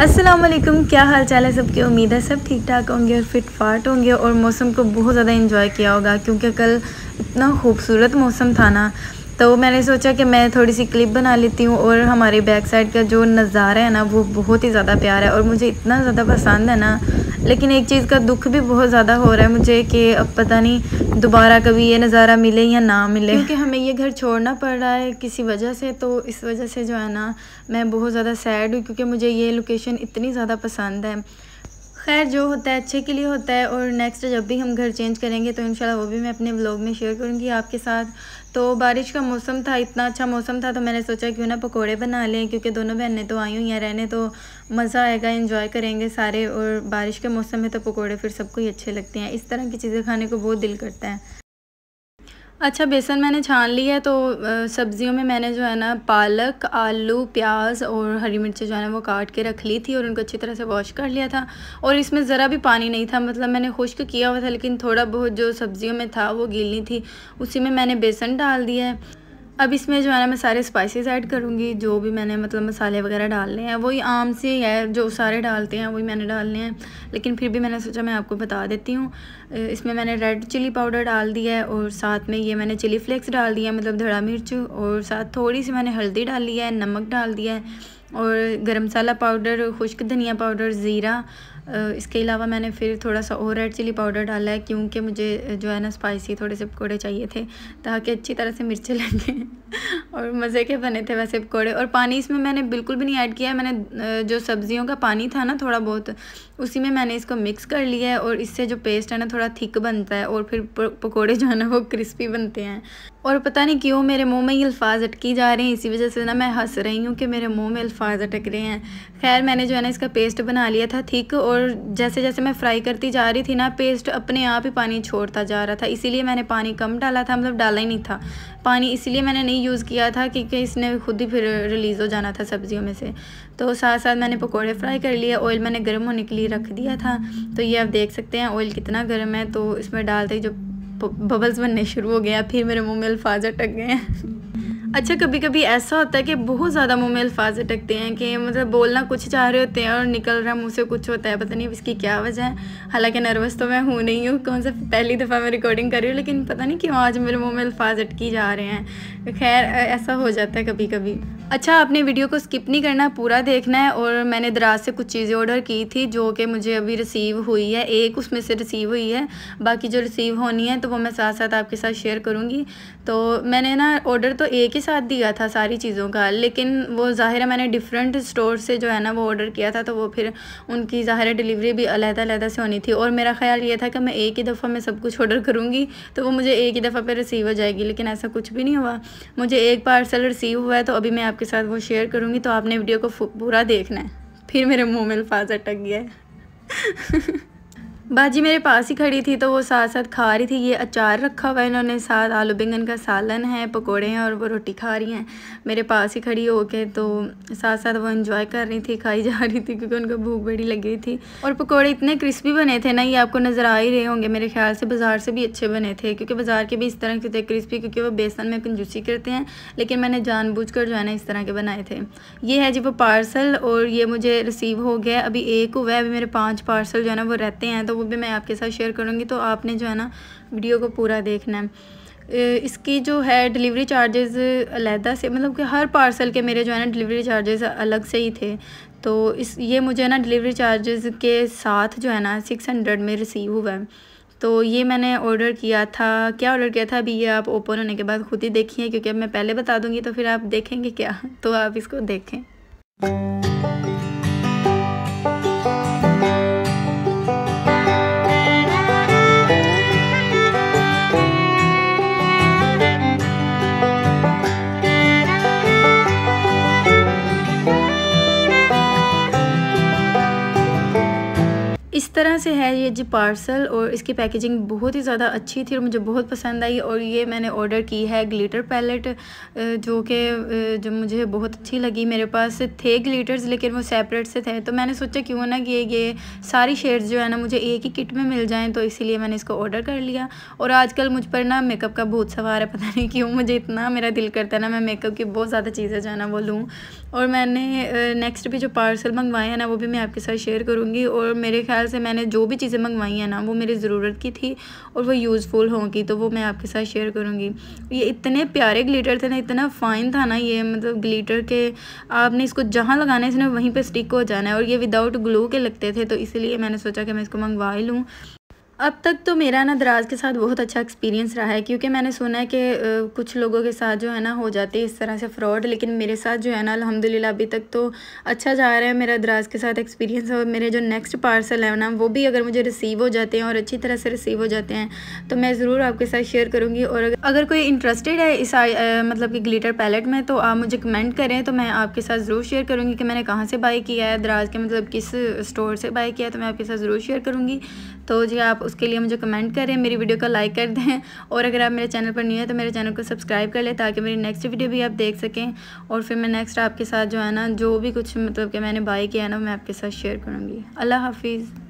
अस्सलाम वालेकुम क्या हाल चाल है सबके उम्मीद है सब ठीक ठाक होंगे और फिट फाट होंगे और मौसम को बहुत ज़्यादा इन्जॉय किया होगा क्योंकि कल इतना खूबसूरत मौसम था ना तो मैंने सोचा कि मैं थोड़ी सी क्लिप बना लेती हूँ और हमारे बैक साइड का जो नज़ारा है ना वो बहुत ही ज़्यादा प्यारा है और मुझे इतना ज़्यादा पसंद है ना लेकिन एक चीज़ का दुख भी बहुत ज़्यादा हो रहा है मुझे कि अब पता नहीं दोबारा कभी ये नज़ारा मिले या ना मिले क्योंकि हमें ये घर छोड़ना पड़ रहा है किसी वजह से तो इस वजह से जो है ना मैं बहुत ज़्यादा सैड हूँ क्योंकि मुझे ये लोकेशन इतनी ज़्यादा पसंद है खैर जो होता है अच्छे के लिए होता है और नेक्स्ट जब भी हम घर चेंज करेंगे तो इंशाल्लाह वो भी मैं अपने व्लॉग में शेयर करूँगी आपके साथ तो बारिश का मौसम था इतना अच्छा मौसम था तो मैंने सोचा क्यों ना पकोड़े बना लें क्योंकि दोनों बहनें तो आई हुई हैं रहने तो मज़ा आएगा इंजॉय करेंगे सारे और बारिश के मौसम में तो पकौड़े फिर सबको ही अच्छे लगते हैं इस तरह की चीज़ें खाने को बहुत दिल करता है अच्छा बेसन मैंने छान लिया है तो सब्ज़ियों में मैंने जो है ना पालक आलू प्याज और हरी मिर्ची जो है ना वो काट के रख ली थी और उनको अच्छी तरह से वॉश कर लिया था और इसमें ज़रा भी पानी नहीं था मतलब मैंने खुश्क किया हुआ था लेकिन थोड़ा बहुत जो सब्ज़ियों में था वो गीली थी उसी में मैंने बेसन डाल दिया है अब इसमें जो है ना मैं सारे स्पाइसेस ऐड करूँगी जो भी मैंने मतलब मसाले वगैरह डालने हैं वही आम से ही है जो सारे डालते हैं वही मैंने डालने हैं लेकिन फिर भी मैंने सोचा मैं आपको बता देती हूँ इसमें मैंने रेड चिली पाउडर डाल दिया है और साथ में ये मैंने चिली फ्लेक्स डाल दिया मतलब धड़ा मिर्च और साथ थोड़ी सी मैंने हल्दी डाली है नमक डाल दिया है और गरम मसाला पाउडर खुश्क धनिया पाउडर ज़ीरा इसके अलावा मैंने फिर थोड़ा सा और रेड चिली पाउडर डाला है क्योंकि मुझे जो है ना स्पाइसी थोड़े से पकौड़े चाहिए थे ताकि अच्छी तरह से मिर्चें लगे और मज़े के बने थे वैसे पकौड़े और पानी इसमें मैंने बिल्कुल भी नहीं ऐड किया मैंने जो सब्ज़ियों का पानी था ना थोड़ा बहुत उसी में मैंने इसको मिक्स कर लिया है और इससे जो पेस्ट है ना थोड़ा थिक बनता है और फिर पकौड़े जो है ना वो क्रिस्पी बनते हैं और पता नहीं क्यों मेरे मुंह में ये अल्फाज अटकी जा रहे हैं इसी वजह से ना मैं हंस रही हूँ कि मेरे मुंह में अल्फाज अटक रहे हैं खैर मैंने जो है ना इसका पेस्ट बना लिया था थिक और जैसे जैसे मैं फ्राई करती जा रही थी ना पेस्ट अपने आप ही पानी छोड़ता जा रहा था इसीलिए मैंने पानी कम डाला था मतलब डाला ही नहीं था पानी इसीलिए मैंने नहीं यूज़ किया था क्योंकि इसने खुद ही फिर रिलीज़ हो जाना था सब्जियों में से तो साथ साथ मैंने पकौड़े फ्राई कर लिए ऑयल मैंने गर्म होने के लिए रख दिया था तो ये आप देख सकते हैं ऑयल कितना गर्म है तो इसमें डालते ही जो बबल्स बनने शुरू हो गए हैं फिर मेरे मुँह में अल्फाज अटक गए हैं अच्छा कभी कभी ऐसा होता है कि बहुत ज़्यादा मुँह में अल्फाज अटकते हैं कि मतलब बोलना कुछ चाह रहे होते हैं और निकल रहा मुँह से कुछ होता है पता नहीं इसकी क्या वजह है हालांकि नर्वस तो मैं हूँ नहीं हूँ कौन सा पहली दफ़ा मैं रिकॉर्डिंग कर रही हूँ लेकिन पता नहीं क्यों आज मेरे मुँह में अल्फाज अटकी जा रहे हैं खैर ऐसा हो जाता है कभी कभी अच्छा आपने वीडियो को स्किप नहीं करना है पूरा देखना है और मैंने दराज से कुछ चीज़ें ऑर्डर की थी जो कि मुझे अभी रिसीव हुई है एक उसमें से रिसीव हुई है बाकी जो रिसीव होनी है तो वो मैं साथ साथ आपके साथ शेयर करूँगी तो मैंने ना ऑर्डर तो एक ही साथ दिया था सारी चीज़ों का लेकिन वो ज़ाहिर है मैंने डिफरेंट स्टोर से जो है ना वो ऑर्डर किया था तो वो फिर उनकी ज़ाहिर डिलीवरी भी अलहदा अलहदा से होनी थी और मेरा ख्याल ये था कि मैं एक ही दफ़ा में सब कुछ ऑर्डर करूँगी तो वो मुझे एक ही दफ़ा पर रिसीव हो जाएगी लेकिन ऐसा कुछ भी नहीं हुआ मुझे एक पार्सल रिसीव हुआ है तो अभी मैं आप आपके साथ वो शेयर करूँगी तो आपने वीडियो को पूरा देखना है फिर मेरे मुंह में अल्फाज अटक गया है बाजी मेरे पास ही खड़ी थी तो वो साथ साथ खा रही थी ये अचार रखा हुआ है इन्होंने साथ आलू बैंगन का सालन है पकोड़े हैं और वो रोटी खा रही हैं मेरे पास ही खड़ी हो तो साथ साथ वो एंजॉय कर रही थी खाई जा रही थी क्योंकि उनको भूख बड़ी लगी थी और पकोड़े इतने क्रिस्पी बने थे ना ये आपको नज़र आ ही रहे होंगे मेरे ख्याल से बाज़ार से भी अच्छे बने थे क्योंकि बाज़ार के भी इस तरह के थे क्रिस्पी क्योंकि वो बेसन में कंजूसी करते हैं लेकिन मैंने जानबूझ कर जो है ना इस तरह के बनाए थे ये है जी वो पार्सल और ये मुझे रिसीव हो गया अभी एक हुआ है अभी मेरे पाँच पार्सल जो है ना वो रहते हैं तो वो भी मैं आपके साथ शेयर करूँगी तो आपने जो है ना वीडियो को पूरा देखना है इसकी जो है डिलीवरी चार्जेस अलहदा से मतलब कि हर पार्सल के मेरे जो है ना डिलीवरी चार्जेस अलग से ही थे तो इस ये मुझे ना डिलीवरी चार्जेस के साथ जो है ना सिक्स हंड्रेड में रिसीव हुआ है तो ये मैंने ऑर्डर किया था क्या ऑर्डर किया था अभी ये आप ओपन होने के बाद ख़ुद ही देखिए क्योंकि अब मैं पहले बता दूँगी तो फिर आप देखेंगे क्या तो आप इसको देखें तरह से है ये जी पार्सल और इसकी पैकेजिंग बहुत ही ज़्यादा अच्छी थी और मुझे बहुत पसंद आई और ये मैंने ऑर्डर की है ग्लिटर पैलेट जो कि जो मुझे बहुत अच्छी लगी मेरे पास थे ग्लिटर्स लेकिन वो सेपरेट से थे तो मैंने सोचा क्यों ना कि ये सारी शेड्स जो है ना मुझे एक ही किट में मिल जाएँ तो इसीलिए मैंने इसको ऑर्डर कर लिया और आजकल मुझ पर ना मेकअप का बहुत सवार है पता नहीं क्यों मुझे इतना मेरा दिल करता है ना मैं मेकअप की बहुत ज़्यादा चीज़ें जो है ना वो लूँ और मैंने नेक्स्ट भी जो पार्सल मंगवाया है ना वो भी मैं आपके साथ शेयर करूँगी और मेरे ख्याल से मैं मैंने जो भी चीज़ें मंगवाई हैं ना वो मेरी ज़रूरत की थी और वो यूज़फुल होंगी तो वो मैं आपके साथ शेयर करूँगी ये इतने प्यारे ग्लीटर थे ना इतना फ़ाइन था ना ये मतलब ग्लीटर के आपने इसको जहाँ लगाना है ना वहीं पर स्टिक हो जाना है और ये विदाउट ग्लू के लगते थे तो इसलिए मैंने सोचा कि मैं इसको मंगवा ही लूँ अब तक तो मेरा ना दराज के साथ बहुत अच्छा एक्सपीरियंस रहा है क्योंकि मैंने सुना है कि कुछ लोगों के साथ जो है ना हो जाते हैं इस तरह से फ़्रॉड लेकिन मेरे साथ जो है ना अल्हम्दुलिल्लाह अभी तक तो अच्छा जा रहा है मेरा दराज के साथ एक्सपीरियंस और मेरे जो नेक्स्ट पार्सल है ना वो भी अगर मुझे रिसीव हो जाते हैं और अच्छी तरह से रिसीव हो जाते हैं तो मैं ज़रूर आपके साथ शेयर करूँगी और अगर कोई इंटरेस्टेड है इस मतलब कि ग्लिटर पैलेट में तो आप मुझे कमेंट करें तो मैं आपके साथ ज़रूर शेयर करूँगी कि मैंने कहाँ से बाई किया है दराज के मतलब किस स्टोर से बाई किया है तो मैं आपके साथ ज़रूर शेयर करूँगी तो जी आप उसके लिए मुझे कमेंट करें मेरी वीडियो को लाइक कर दें और अगर आप मेरे चैनल पर न्यू है तो मेरे चैनल को सब्सक्राइब कर लें ताकि मेरी नेक्स्ट वीडियो भी आप देख सकें और फिर मैं नेक्स्ट आपके साथ जो है ना जो भी कुछ मतलब कि मैंने बाई किया है ना मैं आपके साथ शेयर करूँगी अल्लाह हाफिज़